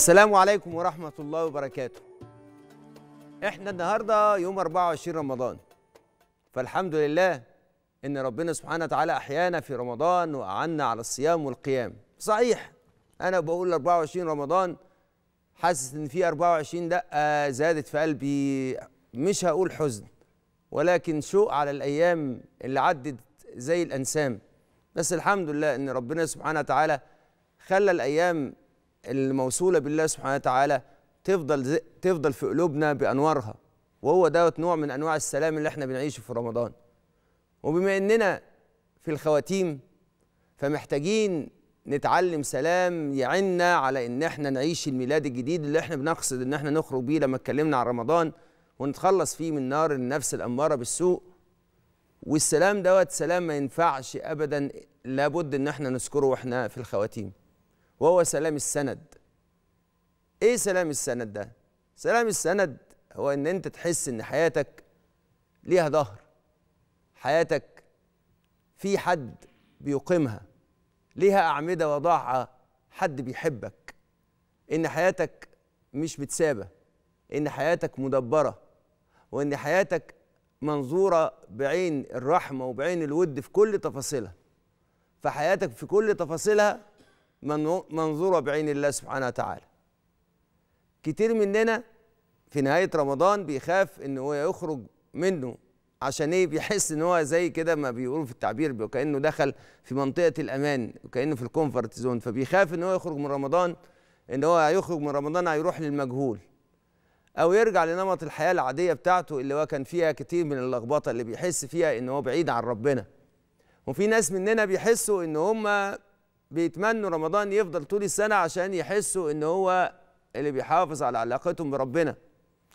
السلام عليكم ورحمة الله وبركاته احنا النهاردة يوم 24 رمضان فالحمد لله ان ربنا سبحانه وتعالى احيانا في رمضان واعنا على الصيام والقيام صحيح انا بقول 24 رمضان حاسس ان في 24 دقة زادت في قلبي مش هقول حزن ولكن شوق على الايام اللي عدت زي الانسام بس الحمد لله ان ربنا سبحانه وتعالى خلى الايام الموصوله بالله سبحانه وتعالى تفضل تفضل في قلوبنا بانوارها وهو دوت نوع من انواع السلام اللي احنا بنعيشه في رمضان وبما اننا في الخواتيم فمحتاجين نتعلم سلام يعنا على ان احنا نعيش الميلاد الجديد اللي احنا بنقصد ان احنا نخرج بيه لما اتكلمنا عن رمضان ونتخلص فيه من نار النفس الاماره بالسوء والسلام دوت سلام ما ينفعش ابدا لابد ان احنا نذكره واحنا في الخواتيم وهو سلام السند ايه سلام السند ده سلام السند هو ان انت تحس ان حياتك ليها ظهر حياتك في حد بيقيمها ليها اعمده وضعها حد بيحبك ان حياتك مش متسابه ان حياتك مدبره وان حياتك منظوره بعين الرحمه وبعين الود في كل تفاصيلها فحياتك في كل تفاصيلها منظورة بعين الله سبحانه وتعالى كتير مننا في نهاية رمضان بيخاف إن هو يخرج منه عشان ايه بيحس ان هو زي كده ما بيقولوا في التعبير وكانه دخل في منطقه الامان وكانه في الكونفرت زون فبيخاف ان هو يخرج من رمضان ان هو هيخرج من رمضان هيروح للمجهول او يرجع لنمط الحياه العاديه بتاعته اللي هو كان فيها كتير من اللخبطه اللي بيحس فيها ان هو بعيد عن ربنا وفي ناس مننا بيحسوا ان هم بيتمنوا رمضان يفضل طول السنة عشان يحسوا إن هو اللي بيحافظ على علاقتهم بربنا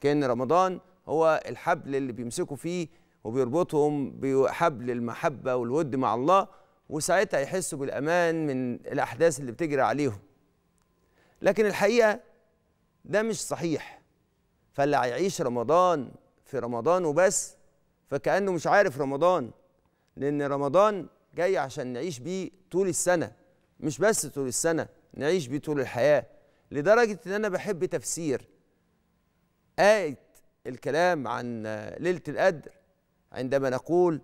كأن رمضان هو الحبل اللي بيمسكوا فيه وبيربطهم بحبل المحبة والود مع الله وساعتها يحسوا بالأمان من الأحداث اللي بتجري عليهم لكن الحقيقة ده مش صحيح فاللي هيعيش رمضان في رمضان وبس فكأنه مش عارف رمضان لأن رمضان جاي عشان نعيش بيه طول السنة مش بس طول السنة نعيش بيه طول الحياة لدرجة إن أنا بحب تفسير آية الكلام عن ليلة القدر عندما نقول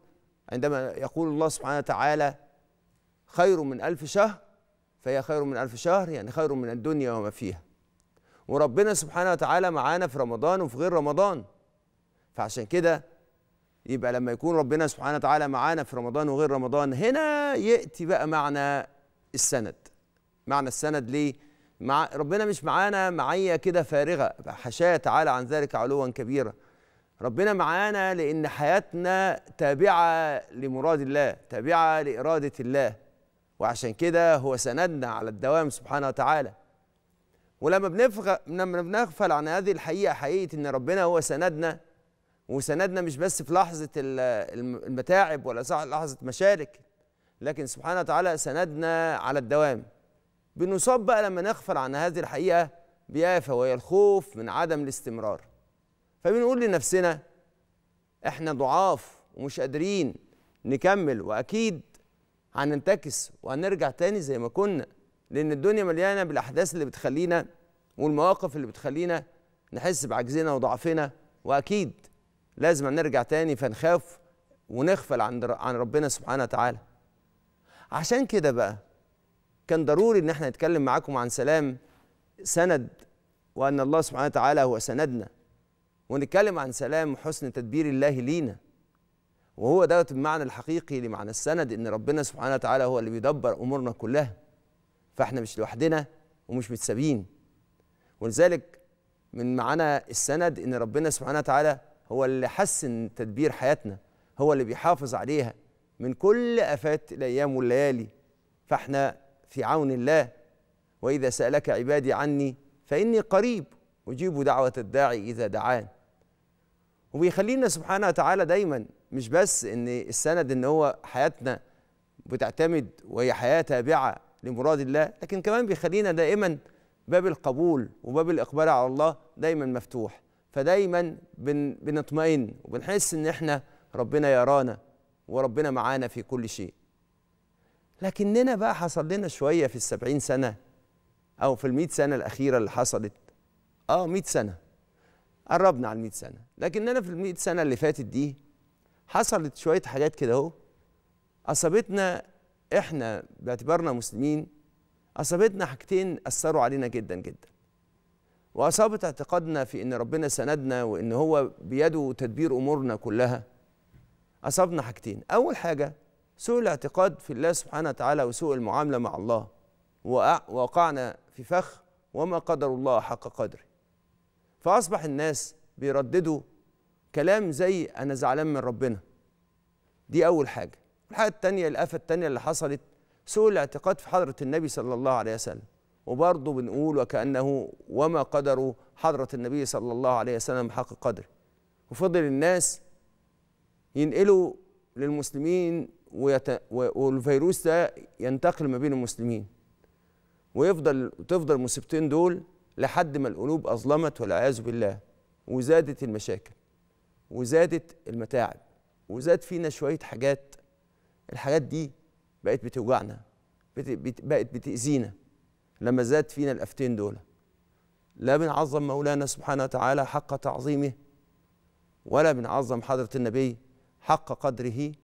عندما يقول الله سبحانه وتعالى خير من ألف شهر فهي خير من ألف شهر يعني خير من الدنيا وما فيها وربنا سبحانه وتعالى معانا في رمضان وفي غير رمضان فعشان كده يبقى لما يكون ربنا سبحانه وتعالى معانا في رمضان وغير رمضان هنا يأتي بقى معنى السند معنى السند ليه مع ربنا مش معانا معية كده فارغة حشاة تعالى عن ذلك علوا كبيرا ربنا معانا لأن حياتنا تابعة لمراد الله تابعة لإرادة الله وعشان كده هو سندنا على الدوام سبحانه وتعالى ولما لما بنغفل عن هذه الحقيقة حقيقة إن ربنا هو سندنا وسندنا مش بس في لحظة المتاعب ولا لحظة مشارك لكن سبحانه وتعالى سندنا على الدوام بنصاب بقى لما نغفل عن هذه الحقيقة بيافة وهي الخوف من عدم الاستمرار فبنقول لنفسنا احنا ضعاف ومش قادرين نكمل وأكيد هننتكس وهنرجع تاني زي ما كنا لأن الدنيا مليانة بالأحداث اللي بتخلينا والمواقف اللي بتخلينا نحس بعجزنا وضعفنا وأكيد لازم نرجع تاني فنخاف ونغفل عن ربنا سبحانه وتعالى عشان كده بقى كان ضروري ان احنا نتكلم معاكم عن سلام سند وان الله سبحانه وتعالى هو سندنا ونتكلم عن سلام حسن تدبير الله لينا وهو دوت المعنى الحقيقي لمعنى السند ان ربنا سبحانه وتعالى هو اللي بيدبر امورنا كلها فاحنا مش لوحدنا ومش متسابين ولذلك من معنى السند ان ربنا سبحانه وتعالى هو اللي حسن تدبير حياتنا هو اللي بيحافظ عليها من كل آفات الأيام والليالي فاحنا في عون الله وإذا سألك عبادي عني فإني قريب أجيب دعوة الداعي إذا دعان وبيخلينا سبحانه وتعالى دايما مش بس إن السند إن هو حياتنا بتعتمد وهي حياة تابعة لمراد الله لكن كمان بيخلينا دائما باب القبول وباب الإقبال على الله دايما مفتوح فدايما بنطمئن وبنحس إن إحنا ربنا يرانا وربنا معانا في كل شيء لكننا بقى حصل لنا شوية في السبعين سنة أو في المئة سنة الأخيرة اللي حصلت آه مئة سنة قربنا على المئة سنة لكننا في المئة سنة اللي فاتت دي حصلت شوية حاجات كده أهو أصابتنا إحنا باعتبارنا مسلمين أصابتنا حاجتين أثروا علينا جدا جدا وأصابت اعتقادنا في إن ربنا سندنا وإن هو بيده تدبير أمورنا كلها أصابنا حاجتين أول حاجة سوء الاعتقاد في الله سبحانه وتعالى وسوء المعاملة مع الله ووقعنا في فخ وما قدر الله حق قدره فأصبح الناس بيرددوا كلام زي أنا زعلان من ربنا دي أول حاجة الحاجة التانية الآفة التانية اللي حصلت سوء الاعتقاد في حضرة النبي صلى الله عليه وسلم وبرضه بنقول وكأنه وما قدروا حضرة النبي صلى الله عليه وسلم حق قدره وفضل الناس ينقلوا للمسلمين ويت... والفيروس ده ينتقل ما بين المسلمين ويفضل تفضل المصيبتين دول لحد ما القلوب اظلمت والعياذ بالله وزادت المشاكل وزادت المتاعب وزاد فينا شويه حاجات الحاجات دي بقت بتوجعنا بت... بقت بتاذينا لما زاد فينا الافتين دول لا بنعظم مولانا سبحانه وتعالى حق تعظيمه ولا بنعظم حضره النبي حق قدره